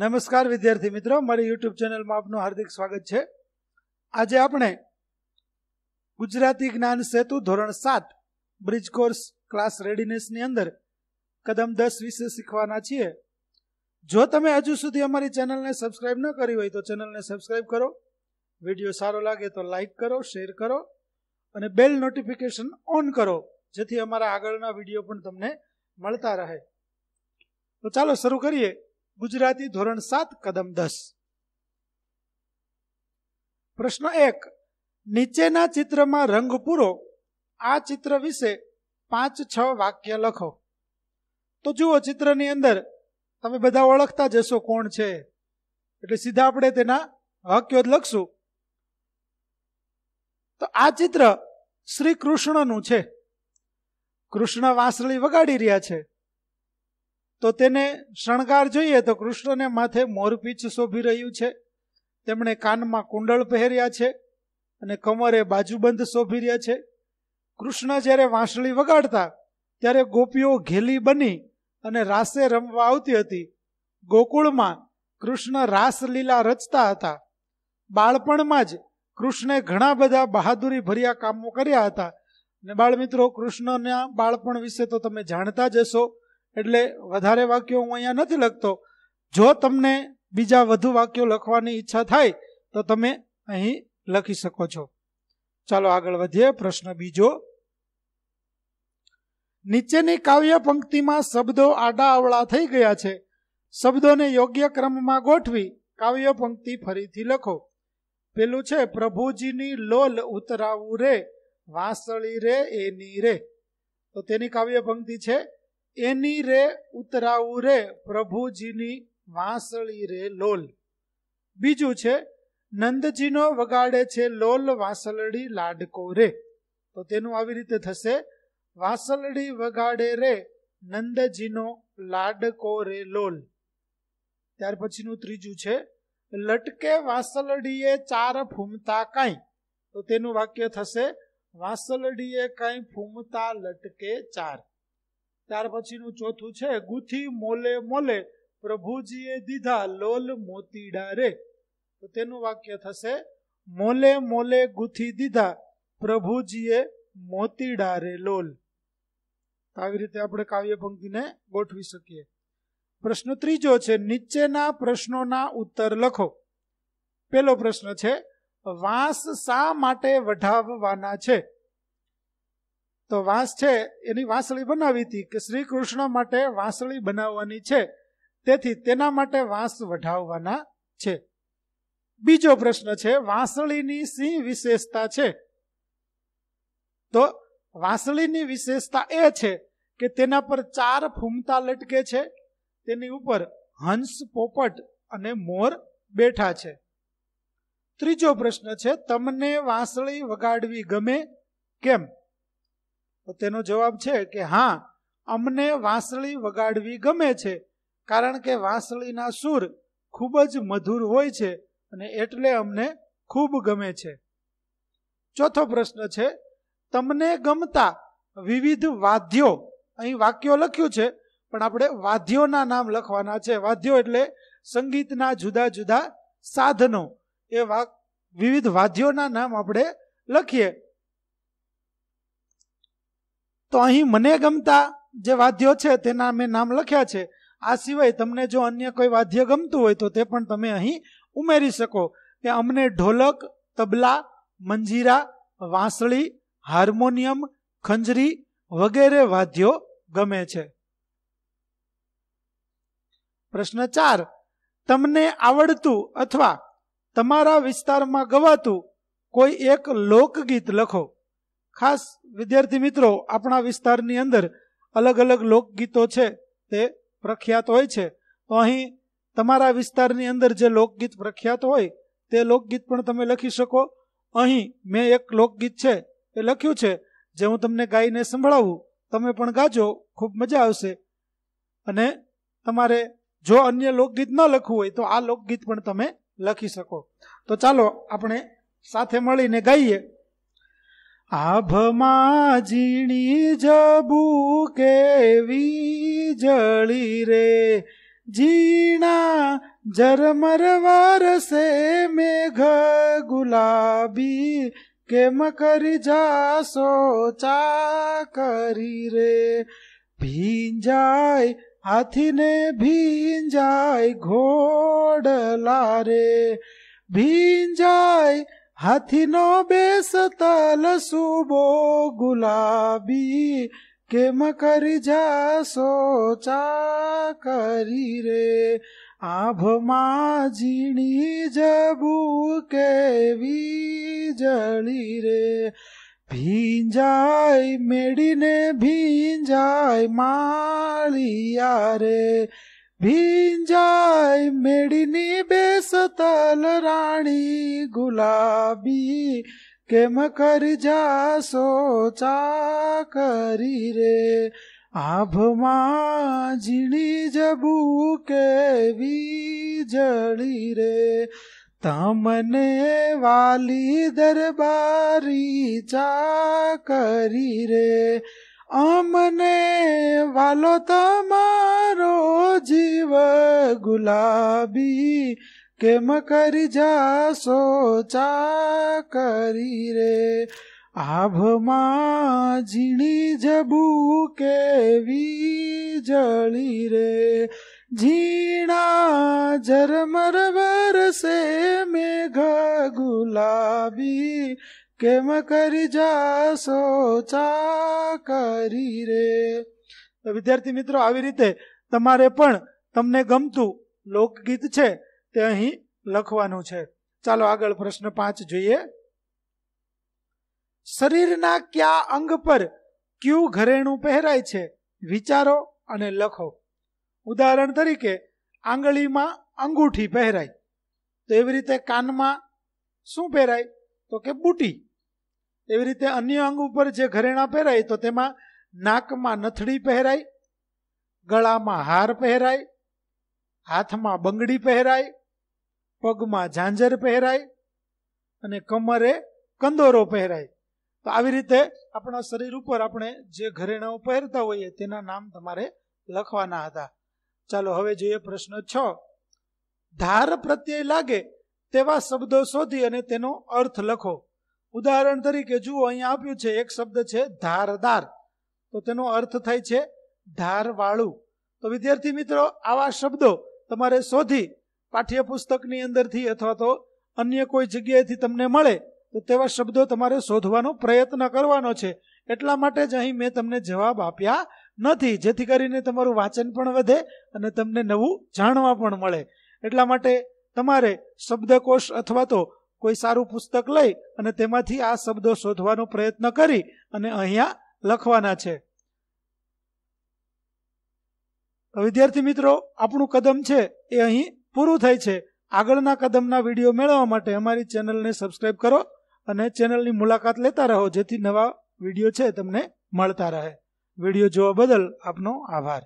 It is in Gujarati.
નમસ્કાર વિદ્યાર્થી મિત્રો મારી યુટ્યુબ ચેનલમાં આપનું હાર્દિક સ્વાગત છે આજે આપણે ગુજરાતી જ્ઞાન સેતુ ધોરણ સાત બ્રિજ કોર્સ ક્લાસ રેડીનેસની અંદર કદમ દસ વિશે શીખવાના છીએ જો તમે હજુ સુધી અમારી ચેનલને સબસ્ક્રાઈબ ન કરી હોય તો ચેનલને સબસ્ક્રાઈબ કરો વિડીયો સારો લાગે તો લાઇક કરો શેર કરો અને બેલ નોટિફિકેશન ઓન કરો જેથી અમારા આગળના વિડીયો પણ તમને મળતા રહે તો ચાલો શરૂ કરીએ ગુજરાતી ધોરણ સાત કદમ દસ પ્રશ્ન એક નીચેના ચિત્રમાં રંગ પૂરો આ ચિત્ર વિશે પાંચ છ વાક્ય લખો તો જુઓ ચિત્રની અંદર તમે બધા ઓળખતા જશો કોણ છે એટલે સીધા આપણે તેના વાક્યો જ લખશું તો આ ચિત્ર શ્રી કૃષ્ણનું છે કૃષ્ણ વાંસળી વગાડી રહ્યા છે તો તેને શણગાર જોઈએ તો કૃષ્ણને માથે મોરપીચ શોભી રહ્યું છે તેમણે કાનમાં કુંડળ પહેર્યા છે અને કમરે બાજુબંધ શોભી રહ્યા છે કૃષ્ણ જ્યારે વાંસળી વગાડતા ત્યારે ગોપીઓ ઘેલી બની અને રાસે રમવા આવતી હતી ગોકુળમાં કૃષ્ણ રાસલીલા રચતા હતા બાળપણમાં જ કૃષ્ણે ઘણા બધા બહાદુરી ભર્યા કામો કર્યા હતા ને બાળમિત્રો કૃષ્ણના બાળપણ વિશે તો તમે જાણતા જ હશો એટલે વધારે વાક્યો હું અહીંયા નથી લખતો જો તમને બીજા વધુ વાક્યો લખવાની ઈચ્છા થાય તો તમે અહીં લખી શકો છો ચાલો આગળ વધીએ પ્રશ્ન બીજો નીચેની કાવ્ય પંક્તિમાં શબ્દો આડા અવળા થઈ ગયા છે શબ્દોને યોગ્ય ક્રમમાં ગોઠવી કાવ્ય પંક્તિ ફરીથી લખો પેલું છે પ્રભુજીની લોલ ઉતરાવું રે વાસળી રે એની રે તો તેની કાવ્ય પંક્તિ છે એની રે ઉતરાવું રે પ્રભુજીની વાંસળી રે લોલ બીજું છે નંદજીનો વગાડે છે લોલ વાંસળી લાડકો રે તો તેનું આવી રીતે થશે વાંસળી વગાડે રે નંદજીનો લાડકો રે લોલ ત્યાર પછીનું ત્રીજું છે લટકે વાંસળડીએ ચાર ફૂમતા કાંઈ તો તેનું વાક્ય થશે વાંસળડીએ કાંઈ ફૂમતા લટકે ચાર ત્યાર પછીનું ચોથું છે ગુથી મોલે મોલે પ્રભુજીએ દીધા લોલ મોતીડા રે તો તેનું વાક્ય થશે મોલે મોલે ગુથી દીધા પ્રભુજીએ મોતીડા રે લોલ આવી રીતે આપણે કાવ્ય પંક્તિને ગોઠવી શકીએ પ્રશ્ન ત્રીજો છે નીચેના પ્રશ્નોના ઉત્તર લખો પેલો પ્રશ્ન છે વાંસ શા માટે વઢાવવાના છે તો વાંસ છે એની વાંસળી બનાવી હતી કે શ્રી કૃષ્ણ માટે વાંસળી બનાવવાની છે તેથી તેના માટે વાંસ વઢાવવાના છે બીજો પ્રશ્ન છે વાંસળીની સિંહ વિશેષતા છે તો વાંસળીની વિશેષતા એ છે કે તેના પર ચાર ફૂમતા લટકે છે તેની ઉપર હંસ પોપટ અને મોર બેઠા છે ત્રીજો પ્રશ્ન છે તમને વાંસળી વગાડવી ગમે કેમ તો તેનો જવાબ છે કે હા અમને વાંસળી વગાડવી ગમે છે કારણ કે વાંસળીના સૂર ખૂબ જ મધુર હોય છે અને એટલે અમને ખૂબ ગમે છે ચોથો પ્રશ્ન છે તમને ગમતા વિવિધ વાદ્યો અહીં વાક્યો લખ્યું છે પણ આપણે વાદ્યોના નામ લખવાના છે વાદ્યો એટલે સંગીતના જુદા જુદા સાધનો એ વિવિધ વાદ્યોના નામ આપણે લખીએ તો અહીં મને ગમતા જે વાદ્યો છે તેના મેં નામ લખ્યા છે આ સિવાય તમને જો અન્ય કોઈ વાદ્ય ગમતું હોય તો તે પણ તમે અહીં ઉમેરી શકો કે અમને ઢોલક તબલા મંજીરા વાંસળી હાર્મોનિયમ ખંજરી વગેરે વાદ્યો ગમે છે પ્રશ્ન ચાર તમને આવડતું અથવા તમારા વિસ્તારમાં ગવાતું કોઈ એક લોકગીત લખો ખાસ વિદ્યાર્થી મિત્રો આપણા વિસ્તારની અંદર અલગ અલગ લોકગીતો છે તે પ્રખ્યાત હોય છે તો અહીં તમારા વિસ્તારની અંદર જે લોકગીત પ્રખ્યાત હોય તે લોકગીત પણ તમે લખી શકો અહીં મેં એક લોકગીત છે એ લખ્યું છે જે હું તમને ગાઈને સંભળાવું તમે પણ ગાજો ખૂબ મજા આવશે અને તમારે જો અન્ય લોકગીત ન લખવું હોય તો આ લોકગીત પણ તમે લખી શકો તો ચાલો આપણે સાથે મળીને ગાઈએ આભમાં ઝીણી જબુ કેવી જળી રે ઝીણા ઝરમર વારસે મેઘ ગુલાબી કેમ કરી જાસો ચા કરી રે ભીંજાય હાથીને ભીંજાય ઘોડલા રે ભીંજાય હાથીનો બેસતાલ સુબો ગુલાબી કેમ કરી જાસો ચા કરી રે આભમાં ઝીણી જબુ કેવી જળી રે ભીંજાય મેડીને ભીંજાય માળિયા રે ભીંજાય મેડીની બેસતલ રાણી ગુલાબી કેમ કરી જાસો કરી રે આભમાં ઝીણી જબુ કેવી જળી રે તમને વાલી દરબારી ચા કરી રે અમને વાલો તમારો જીવ ગુલાબી કેમ કરી જાશો ચા કરી રે આભમાં ઝીણી જબુ કેવી જળી રે ઝીણા ઝરમર વરસે મેઘ ગુલાબી કેમ કરી જાસો ચા કરી રે તો વિદ્યાર્થી મિત્રો આવી રીતે તમારે પણ તમને ગમતું લોકગીત છે તે અહીં લખવાનું છે ચાલો આગળ પ્રશ્ન પાંચ જોઈએ શરીરના કયા અંગ પર ક્યુ ઘરેણું પહેરાય છે વિચારો અને લખો ઉદાહરણ તરીકે આંગળીમાં અંગૂઠી પહેરાય તો એવી રીતે કાનમાં શું પહેરાય તો કે બુટી એવી રીતે અન્ય અંગ ઉપર જે ઘરેણાં પહેરાય તો તેમાં નાકમાં નથડી પહેરાય ગળામાં હાર પહેરાય હાથમાં બંગડી પહેરાય પગમાં ઝાંઝર પહેરાય અને કમરે કંદોરો પહેરાય તો આવી રીતે આપણા શરીર ઉપર આપણે જે ઘરેણાઓ પહેરતા હોઈએ તેના નામ તમારે લખવાના હતા ચાલો હવે જોઈએ પ્રશ્ન છ ધાર પ્રત્યય લાગે તેવા શબ્દો શોધી અને તેનો અર્થ લખો ઉદાહરણ તરીકે જુઓ અહીંયા આપ્યું છે એક શબ્દ છે ધારદાર તો તેનો અર્થ થાય છે ધારવાળું તો વિદ્યાર્થી મિત્રો આવા શબ્દો તમારે શોધી પાઠ્યપુસ્તકની અંદરથી અથવા તો અન્ય કોઈ જગ્યાએથી તમને મળે તો તેવા શબ્દો તમારે શોધવાનો પ્રયત્ન કરવાનો છે એટલા માટે જ અહીં મેં તમને જવાબ આપ્યા નથી જેથી કરીને તમારું વાંચન પણ વધે અને તમને નવું જાણવા પણ મળે એટલા માટે તમારે શબ્દકોશ અથવા તો કોઈ સારું પુસ્તક લઈ અને તેમાંથી આ શબ્દો શોધવાનો પ્રયત્ન કરી અને અહીંયા લખવાના છે વિદ્યાર્થી મિત્રો આપણું કદમ છે એ અહીં પૂરું થાય છે આગળના કદમના વિડીયો મેળવવા માટે અમારી ચેનલને સબસ્ક્રાઈબ કરો અને ચેનલની મુલાકાત લેતા રહો જેથી નવા વિડીયો છે તમને મળતા રહે વિડીયો જોવા બદલ આપનો આભાર